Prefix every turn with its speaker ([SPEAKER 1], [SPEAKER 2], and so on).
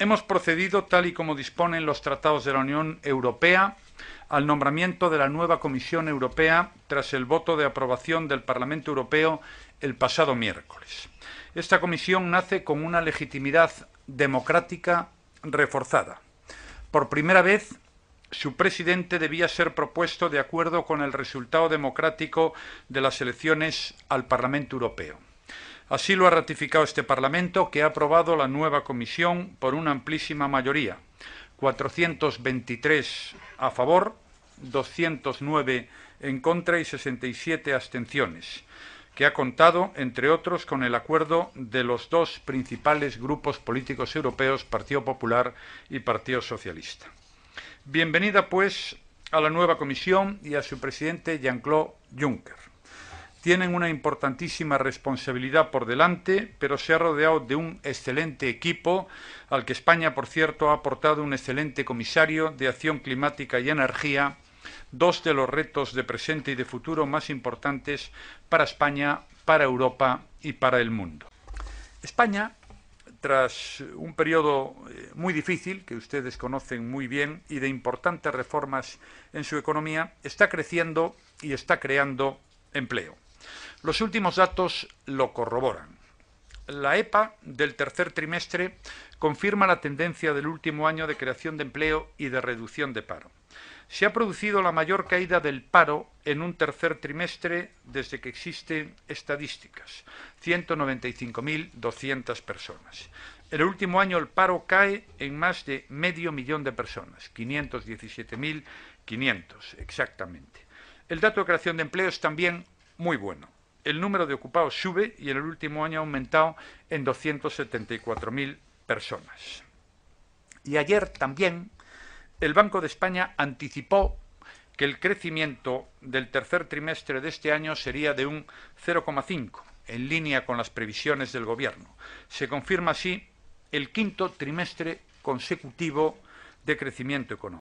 [SPEAKER 1] hemos procedido, tal y como disponen los tratados de la Unión Europea, al nombramiento de la nueva Comisión Europea tras el voto de aprobación del Parlamento Europeo el pasado miércoles. Esta comisión nace con una legitimidad democrática reforzada. Por primera vez, su presidente debía ser propuesto de acuerdo con el resultado democrático de las elecciones al Parlamento Europeo. Así lo ha ratificado este Parlamento, que ha aprobado la nueva comisión por una amplísima mayoría, 423 a favor, 209 en contra y 67 abstenciones, que ha contado, entre otros, con el acuerdo de los dos principales grupos políticos europeos, Partido Popular y Partido Socialista. Bienvenida, pues, a la nueva comisión y a su presidente Jean-Claude Juncker tienen una importantísima responsabilidad por delante, pero se ha rodeado de un excelente equipo, al que España, por cierto, ha aportado un excelente comisario de Acción Climática y Energía, dos de los retos de presente y de futuro más importantes para España, para Europa y para el mundo. España, tras un periodo eh, muy difícil, que ustedes conocen muy bien, y de importantes reformas en su economía, está creciendo y está creando empleo. Los últimos datos lo corroboran. La EPA del tercer trimestre confirma la tendencia del último año de creación de empleo y de reducción de paro. Se ha producido la mayor caída del paro en un tercer trimestre desde que existen estadísticas, 195.200 personas. En el último año el paro cae en más de medio millón de personas, 517.500 exactamente. El dato de creación de empleo es también muy bueno. El número de ocupados sube y en el último año ha aumentado en 274.000 personas. Y ayer también el Banco de España anticipó que el crecimiento del tercer trimestre de este año sería de un 0,5, en línea con las previsiones del Gobierno. Se confirma así el quinto trimestre consecutivo de crecimiento económico.